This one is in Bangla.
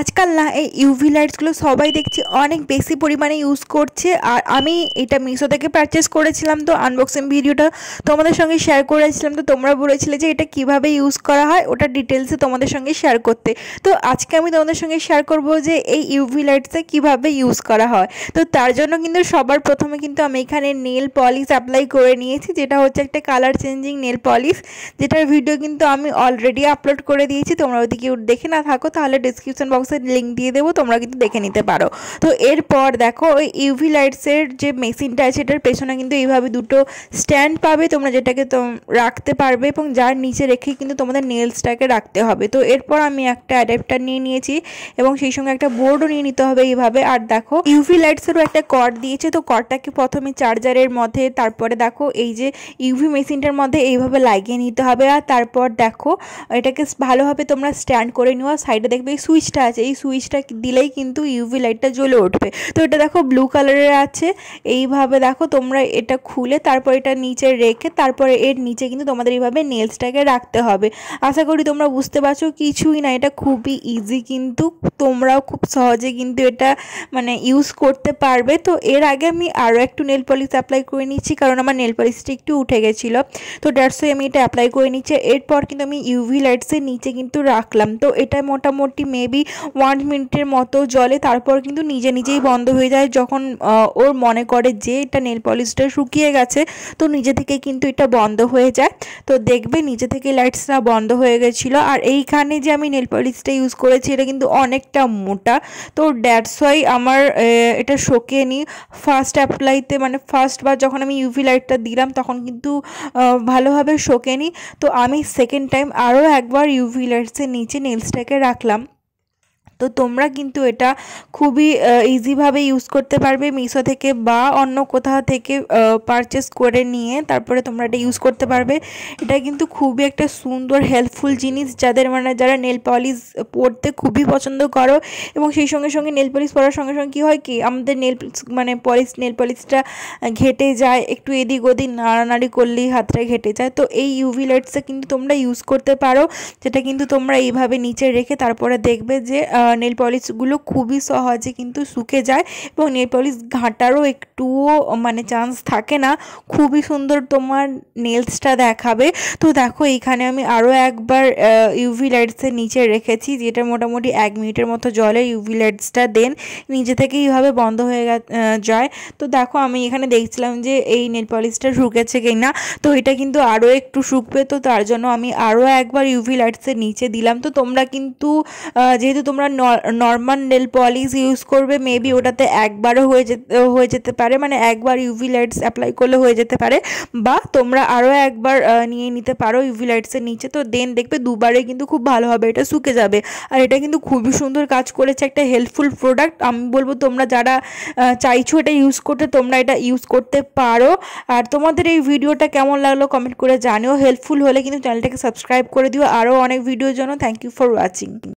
আজকাল না এই ইউভি লাইটসগুলো সবাই দেখছি অনেক বেশি পরিমাণে ইউজ করছে আর আমি এটা মিশো থেকে পারচেস করেছিলাম তো আনবক্সিং ভিডিওটা তোমাদের সঙ্গে শেয়ার করেছিলাম তো তোমরা বলেছিলে যে এটা কিভাবে ইউজ করা হয় ওটা ডিটেলসে তোমাদের সঙ্গে শেয়ার করতে তো আজকে আমি তোমাদের সঙ্গে শেয়ার করব যে এই ইউভি লাইটসে কিভাবে ইউজ করা হয় তো তার জন্য কিন্তু সবার প্রথমে কিন্তু আমি এখানে নেল পলিশ অ্যাপ্লাই করে নিয়েছি যেটা হচ্ছে একটা কালার চেঞ্জিং নেল পলিশ যেটার ভিডিও কিন্তু আমি অলরেডি আপলোড করে দিয়েছি তোমরা ওদিকে দেখে না থাকো তাহলে ডিসক্রিপশন বক্স বক্সের লিঙ্ক দিয়ে দেবো তোমরা কিন্তু দেখে নিতে পারো তো এরপর দেখো ওই ইউভি লাইটসের যে মেশিনটা আছে এটার পেছনে কিন্তু এইভাবে দুটো স্ট্যান্ড পাবে তোমরা যেটাকে রাখতে পারবে এবং যার নিচে রেখে কিন্তু তোমাদের নেলসটাকে রাখতে হবে তো এরপর আমি একটা অ্যাডাপ্টার নিয়ে নিয়েছি এবং সেই সঙ্গে একটা বোর্ডও নিয়ে নিতে হবে এইভাবে আর দেখো ইউভি লাইটসেরও একটা কর্ড দিয়েছে তো কর্ডটাকে প্রথমে চার্জারের মধ্যে তারপরে দেখো এই যে ইউভি মেশিনটার মধ্যে এইভাবে লাগিয়ে নিতে হবে আর তারপর দেখো এটাকে ভালোভাবে তোমরা স্ট্যান্ড করে নিও আর সাইডে দেখবে সুইচটা আছে আছে এই সুইচটা দিলেই কিন্তু ইউভি লাইটটা জ্বলে উঠবে তো এটা দেখো ব্লু কালারের আছে এইভাবে দেখো তোমরা এটা খুলে তারপর এটা নিচে রেখে তারপরে এর নিচে কিন্তু তোমাদের এইভাবে নেলসটাকে রাখতে হবে আশা করি তোমরা বুঝতে পারছো কিছুই না এটা খুবই ইজি কিন্তু তোমরাও খুব সহজে কিন্তু এটা মানে ইউজ করতে পারবে তো এর আগে আমি আরও একটু নেল পলিশ অ্যাপ্লাই করে নিচ্ছি কারণ আমার নেল পলিশটা একটু উঠে গেছিলো তো ড্যাটসই আমি এটা অ্যাপ্লাই করে নিচ্ছি এরপর কিন্তু আমি ইউভি লাইটসের নিচে কিন্তু রাখলাম তো এটা মোটামুটি মেবি ওয়ান মিনিটের মতো জলে তারপর কিন্তু নিজে নিজেই বন্ধ হয়ে যায় যখন ওর মনে করে যে এটা নেল পলিশটা শুকিয়ে গেছে তো নিজে থেকে কিন্তু এটা বন্ধ হয়ে যায় তো দেখবে নিজে থেকে লাইটসটা বন্ধ হয়ে গেছিলো আর এইখানে যে আমি নেল পলিশটা ইউজ করেছি এটা কিন্তু অনেকটা মোটা তো ড্যাটস ওয়াই আমার এটা শোকেনি ফার্স্ট অ্যাপ্লাইতে মানে ফার্স্ট বার যখন আমি ইউভি লাইটটা দিলাম তখন কিন্তু ভালোভাবে শোকেনি তো আমি সেকেন্ড টাইম আরও একবার ইউভি লাইটসের নিচে নেলসটাকে রাখলাম তো তোমরা কিন্তু এটা খুবই ইজিভাবে ইউজ করতে পারবে মিশো থেকে বা অন্য কোথাও থেকে পারচেস করে নিয়ে তারপরে তোমরা এটা ইউজ করতে পারবে এটা কিন্তু খুবই একটা সুন্দর হেল্পফুল জিনিস যাদের মানে যারা নেল পলিশ পরতে খুবই পছন্দ করো এবং সেই সঙ্গে সঙ্গে নেল পলিশ পরার সঙ্গে সঙ্গে কী হয় কি আমাদের নেল মানে পলিশ নেল পলিশটা ঘেটে যায় একটু এদিক ওদিক নাড়ানাড়ি করলেই হাতটা ঘেটে যায় তো এই ইউভি লাইটসটা কিন্তু তোমরা ইউজ করতে পারো যেটা কিন্তু তোমরা এইভাবে নিচে রেখে তারপরে দেখবে যে নেল পলিশগুলো খুবই সহজে কিন্তু শুকে যায় এবং নেল পলিশ ঘাঁটারও একটুও মানে চান্স থাকে না খুবই সুন্দর তোমার নেলসটা দেখাবে তো দেখো এইখানে আমি আরও একবার ইউভি লাইটসের নিচে রেখেছি যেটা মোটামুটি এক মিনিটের মতো জলে ইউভি লাইটসটা দেন নিজে থেকে এইভাবে বন্ধ হয়ে যায় তো দেখো আমি এখানে দেখছিলাম যে এই নেল পলিশটা শুকেছে কি না তো এটা কিন্তু আরও একটু শুকবে তো তার জন্য আমি আরও একবার ইউভি লাইটসের নিচে দিলাম তো তোমরা কিন্তু যেহেতু তোমরা নর্মাল নেল পলিশ ইউজ করবে মেবি ওটাতে একবারও হয়ে যেতে হয়ে যেতে পারে মানে একবার ইউভি লাইটস অ্যাপ্লাই করলে হয়ে যেতে পারে বা তোমরা আরও একবার নিয়ে নিতে পারো ইউভি লাইটসের নিচে তো দেন দেখবে দুবারে কিন্তু খুব ভালো হবে এটা শুকে যাবে আর এটা কিন্তু খুবই সুন্দর কাজ করেছে একটা হেল্পফুল প্রোডাক্ট আমি বলবো তোমরা যারা চাইছো এটা ইউজ করতে তোমরা এটা ইউজ করতে পারো আর তোমাদের এই ভিডিওটা কেমন লাগলো কমেন্ট করে জানিও হেল্পফুল হলে কিন্তু চ্যানেলটাকে সাবস্ক্রাইব করে দিও আরও অনেক ভিডিওর জন্য থ্যাংক ইউ ফর ওয়াচিং